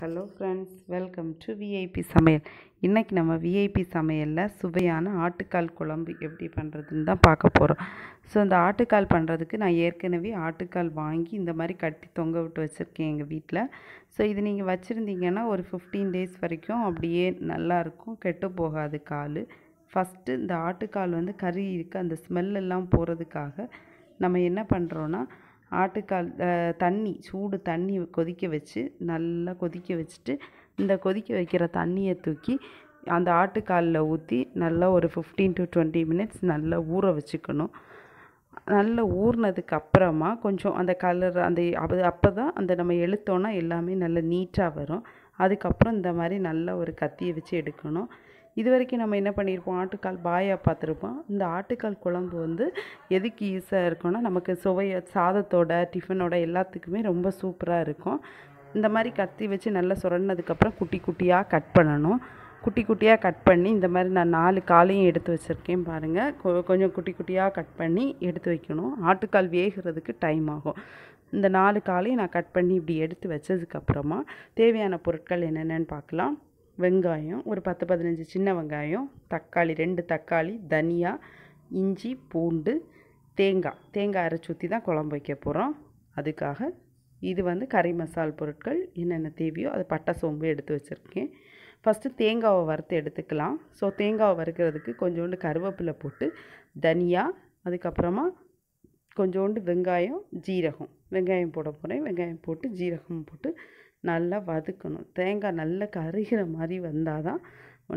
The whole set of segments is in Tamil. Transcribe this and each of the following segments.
hello friends welcome to VIP சமையல் இன்றைக்கி நம்ம விஐபி சமையலில் சுவையான ஆட்டுக்கால் குழம்பு எப்படி பண்ணுறதுன்னு தான் பார்க்க போகிறோம் ஸோ இந்த ஆட்டுக்கால் பண்ணுறதுக்கு நான் ஏற்கனவே ஆட்டுக்கால் வாங்கி இந்த மாதிரி கட்டி தொங்க விட்டு வச்சுருக்கேன் எங்கள் வீட்டில் ஸோ இது நீங்கள் வச்சுருந்தீங்கன்னா ஒரு ஃபிஃப்டீன் டேஸ் வரைக்கும் அப்படியே நல்லாயிருக்கும் கெட்டு போகாது கால் ஃபஸ்ட்டு இந்த ஆட்டுக்கால் வந்து கறி இருக்குது அந்த ஸ்மெல்லெல்லாம் போகிறதுக்காக நம்ம என்ன பண்ணுறோன்னா ஆட்டுக்கால் தண்ணி சூடு தண்ணி கொதிக்க வச்சு நல்லா கொதிக்க வச்சுட்டு இந்த கொதிக்க வைக்கிற தண்ணியை தூக்கி அந்த ஆட்டுக்காலில் ஊற்றி நல்லா ஒரு ஃபிஃப்டீன் டு டுவெண்ட்டி மினிட்ஸ் நல்லா ஊற வச்சுக்கணும் நல்லா ஊறினதுக்கு அப்புறமா கொஞ்சம் அந்த கலர் அந்த அது அப்போ தான் அந்த நம்ம எழுத்தோன்னா எல்லாமே நல்லா நீட்டாக வரும் அதுக்கப்புறம் இந்த மாதிரி நல்லா ஒரு கத்தியை வச்சு எடுக்கணும் இது வரைக்கும் நம்ம என்ன பண்ணியிருப்போம் ஆட்டுக்கால் பாயாக பார்த்துருப்போம் இந்த ஆட்டுக்கால் குழம்பு வந்து எதுக்கு ஈஸியாக இருக்கும்னா நமக்கு சுவைய சாதத்தோட டிஃபனோட எல்லாத்துக்குமே ரொம்ப சூப்பராக இருக்கும் இந்த மாதிரி கத்தி வச்சு நல்லா சுரண்டதுக்கப்புறம் குட்டி குட்டியாக கட் பண்ணணும் குட்டி குட்டியாக கட் பண்ணி இந்த மாதிரி நான் நாலு காலையும் எடுத்து வச்சுருக்கேன் பாருங்கள் கொஞ்சம் குட்டி குட்டியாக கட் பண்ணி எடுத்து வைக்கணும் ஆட்டுக்கால் வேகிறதுக்கு டைம் ஆகும் இந்த நாலு காலையும் நான் கட் பண்ணி இப்படி எடுத்து வச்சதுக்கப்புறமா தேவையான பொருட்கள் என்னென்னு பார்க்கலாம் வெங்காயம் ஒரு பத்து பதினஞ்சு சின்ன வெங்காயம் தக்காளி ரெண்டு தக்காளி தனியா இஞ்சி பூண்டு தேங்காய் தேங்காய் அரைச்சி ஊற்றி தான் குழம்பு வைக்க போகிறோம் அதுக்காக இது வந்து கறி மசால் பொருட்கள் என்னென்ன தேவையோ அது பட்டை சோம்பு எடுத்து வச்சுருக்கேன் ஃபஸ்ட்டு தேங்காவை வறுத்து எடுத்துக்கலாம் ஸோ தேங்காவை வறுக்கிறதுக்கு கொஞ்சோண்டு கருவேப்பிலை போட்டு தனியா அதுக்கப்புறமா கொஞ்சோண்டு வெங்காயம் ஜீரகம் வெங்காயம் போட போகிறேன் வெங்காயம் போட்டு ஜீரகம் போட்டு நல்லா வதக்கணும் தேங்காய் நல்லா கருகிற மாதிரி வந்தால் தான்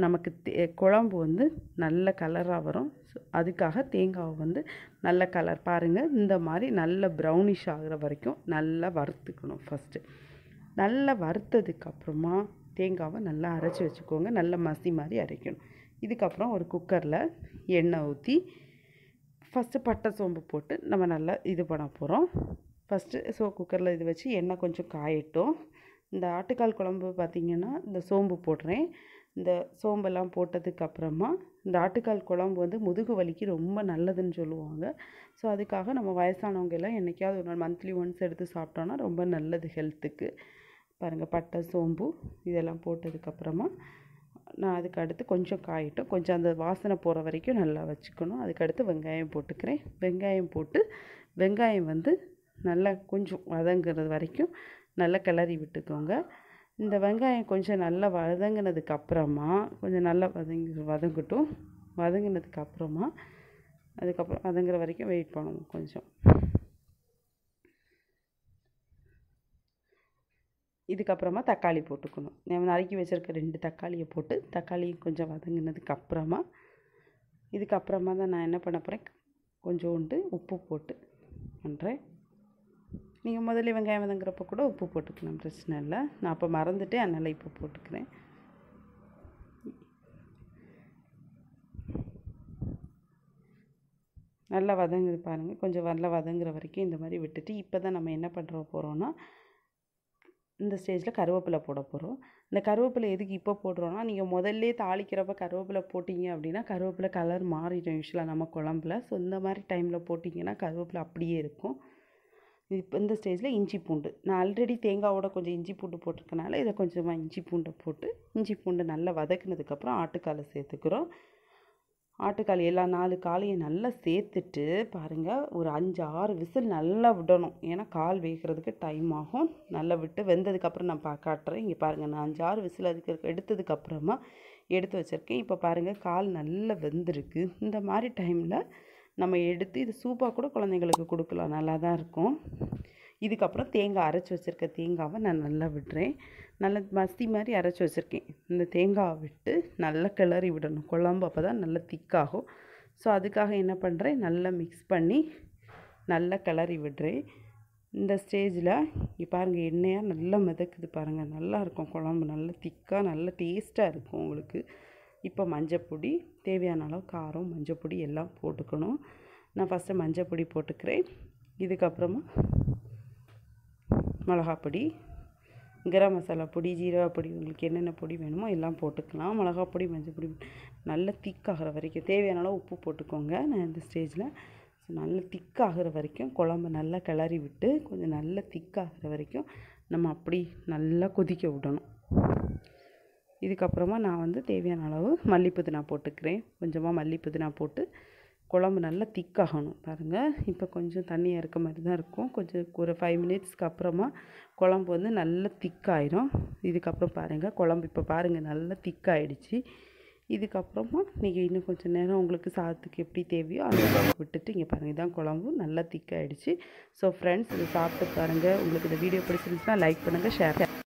நமக்கு தே குழம்பு வந்து நல்ல கலராக வரும் அதுக்காக தேங்காவை வந்து நல்ல கலர் பாருங்கள் இந்த மாதிரி நல்ல ப்ரௌனிஷ் ஆகிற வரைக்கும் நல்லா வறுத்துக்கணும் ஃபஸ்ட்டு நல்லா வறுத்ததுக்கப்புறமா தேங்காவை நல்லா அரைச்சி வச்சுக்கோங்க நல்ல மசி மாதிரி அரைக்கணும் இதுக்கப்புறம் ஒரு குக்கரில் எண்ணெய் ஊற்றி ஃபஸ்ட்டு பட்டை சோம்பு போட்டு நம்ம நல்லா இது பண்ண போகிறோம் ஃபஸ்ட்டு ஸோ குக்கரில் இது வச்சு எண்ணெய் கொஞ்சம் காயட்டும் இந்த ஆட்டுக்கால் குழம்பு பார்த்திங்கன்னா இந்த சோம்பு போடுறேன் இந்த சோம்பெல்லாம் போட்டதுக்கு அப்புறமா இந்த ஆட்டுக்கால் குழம்பு வந்து முதுகு வலிக்கு ரொம்ப நல்லதுன்னு சொல்லுவாங்க ஸோ அதுக்காக நம்ம வயசானவங்க எல்லாம் என்றைக்காவது ஒரு நாள் மந்த்லி ஒன்ஸ் எடுத்து சாப்பிட்டோன்னா ரொம்ப நல்லது ஹெல்த்துக்கு பாருங்கள் பட்டை சோம்பு இதெல்லாம் போட்டதுக்கப்புறமா நான் அதுக்கு அடுத்து கொஞ்சம் காயிட்டும் கொஞ்சம் அந்த வாசனை போகிற வரைக்கும் நல்லா வச்சுக்கணும் அதுக்கடுத்து வெங்காயம் போட்டுக்கிறேன் வெங்காயம் போட்டு வெங்காயம் வந்து நல்லா கொஞ்சம் வதங்குறது வரைக்கும் நல்லா கிளறி விட்டுக்கோங்க இந்த வெங்காயம் கொஞ்சம் நல்லா வதங்கினதுக்கு அப்புறமா கொஞ்சம் நல்லா வதங்கி வதங்கட்டும் வதங்கினதுக்கு அப்புறமா அதுக்கப்புறம் வதங்குற வரைக்கும் வெயிட் பண்ணணும் கொஞ்சம் இதுக்கப்புறமா தக்காளி போட்டுக்கணும் நம்ம நறுக்கி வச்சுருக்க ரெண்டு தக்காளியை போட்டு தக்காளி கொஞ்சம் வதங்கினதுக்கு அப்புறமா இதுக்கப்புறமா தான் நான் என்ன பண்ண போகிறேன் கொஞ்சோண்டு உப்பு போட்டு பண்ணுறேன் நீங்கள் முதல்ல வெங்காயம் வதங்குறப்போ கூட உப்பு போட்டுக்கலாம் பிரச்சனை இல்லை நான் அப்போ மறந்துட்டு அதனால் இப்போ போட்டுக்கிறேன் நல்லா வதங்குது பாருங்கள் கொஞ்சம் நல்லா வதங்குற வரைக்கும் இந்த மாதிரி விட்டுட்டு இப்போ தான் நம்ம என்ன பண்ணுற போகிறோன்னா இந்த ஸ்டேஜில் கருவேப்பிலை போட போகிறோம் இந்த கருவேப்பிலை எதுக்கு இப்போ போடுறோன்னா நீங்கள் முதல்ல தாளிக்கிறப்ப கருவேப்பிலை போட்டிங்க அப்படின்னா கருவேப்பிலை கலர் மாறிடும் யூஸ்வலாக நம்ம குழம்புல ஸோ இந்த மாதிரி டைமில் போட்டிங்கன்னா கருவேப்பிலை அப்படியே இருக்கும் இப்போ இந்த ஸ்டேஜில் இஞ்சி பூண்டு நான் ஆல்ரெடி தேங்காவோட கொஞ்சம் இஞ்சி பூண்டு போட்டிருக்கனால இதை கொஞ்சமாக இஞ்சி பூண்டை போட்டு இஞ்சி பூண்டு நல்லா வதக்குனதுக்கப்புறம் ஆட்டுக்காலை சேர்த்துக்கிறோம் ஆட்டுக்கால் எல்லா நாலு காலையும் நல்லா சேர்த்துட்டு பாருங்கள் ஒரு அஞ்சு ஆறு விசில் நல்லா விடணும் ஏன்னா கால் வேகிறதுக்கு டைம் ஆகும் நல்லா விட்டு வெந்ததுக்கப்புறம் நான் பா காட்டுறேன் இங்கே பாருங்கள் நான் அஞ்சு ஆறு விசில் அதுக்கு எடுத்ததுக்கப்புறமா எடுத்து வச்சுருக்கேன் இப்போ பாருங்கள் கால் நல்லா வெந்திருக்கு இந்த மாதிரி டைமில் நம்ம எடுத்து இது சூப்பாக கூட குழந்தைங்களுக்கு கொடுக்கலாம் நல்லா தான் இருக்கும் இதுக்கப்புறம் தேங்காய் அரைச்சி வச்சுருக்க தேங்காவை நான் நல்லா விடுறேன் நல்லா மஸ்தி மாதிரி அரைச்சி வச்சுருக்கேன் இந்த தேங்காவை விட்டு நல்லா கிளறி விடணும் குழம்பு அப்போ தான் நல்லா திக்காகும் ஸோ அதுக்காக என்ன பண்ணுறேன் நல்லா மிக்ஸ் பண்ணி நல்லா கிளறி விடுறேன் இந்த ஸ்டேஜில் பாருங்கள் எண்ணெயாக நல்லா மிதக்குது பாருங்கள் நல்லாயிருக்கும் குழம்பு நல்லா திக்காக நல்லா டேஸ்ட்டாக இருக்கும் உங்களுக்கு இப்போ மஞ்சப்பொடி தேவையான அளவு காரம் மஞ்சப்பொடி எல்லாம் போட்டுக்கணும் நான் ஃபஸ்ட்டு மஞ்சப்பொடி போட்டுக்கிறேன் இதுக்கப்புறமா மிளகாப்பொடி கரம் மசாலா பொடி ஜீரா பொடி உங்களுக்கு என்னென்ன பொடி வேணுமோ எல்லாம் போட்டுக்கலாம் மிளகா பொடி மஞ்சள் பொடி நல்லா திக்காகிற வரைக்கும் தேவையான அளவு உப்பு போட்டுக்கோங்க நான் இந்த ஸ்டேஜில் நல்ல திக்காகிற வரைக்கும் குழம்பு நல்லா கிளறி விட்டு கொஞ்சம் நல்லா திக்காகிற வரைக்கும் நம்ம அப்படி நல்லா கொதிக்க விடணும் இதுக்கப்புறமா நான் வந்து தேவையான அளவு மல்லிப்புதினா போட்டுக்கிறேன் கொஞ்சமாக புதினா போட்டு குழம்பு நல்லா திக்காகணும் பாருங்கள் இப்போ கொஞ்சம் தண்ணியாக இருக்க மாதிரி தான் இருக்கும் கொஞ்சம் ஒரு ஃபைவ் மினிட்ஸ்க்கு அப்புறமா குழம்பு வந்து நல்லா திக்காயிடும் இதுக்கப்புறம் பாருங்கள் குழம்பு இப்போ பாருங்கள் நல்லா திக்காயிடுச்சு இதுக்கப்புறமா நீங்கள் இன்னும் கொஞ்சம் நேரம் உங்களுக்கு சாதத்துக்கு எப்படி தேவையோ அந்த விட்டுட்டு இங்கே பாருங்கள் இதான் குழம்பு நல்லா திக்காயிடுச்சு ஸோ ஃப்ரெண்ட்ஸ் இதை சாப்பிட்டு பாருங்கள் உங்களுக்கு இந்த வீடியோ பிடிச்சிருந்துச்சுன்னா லைக் பண்ணுங்கள் ஷேர்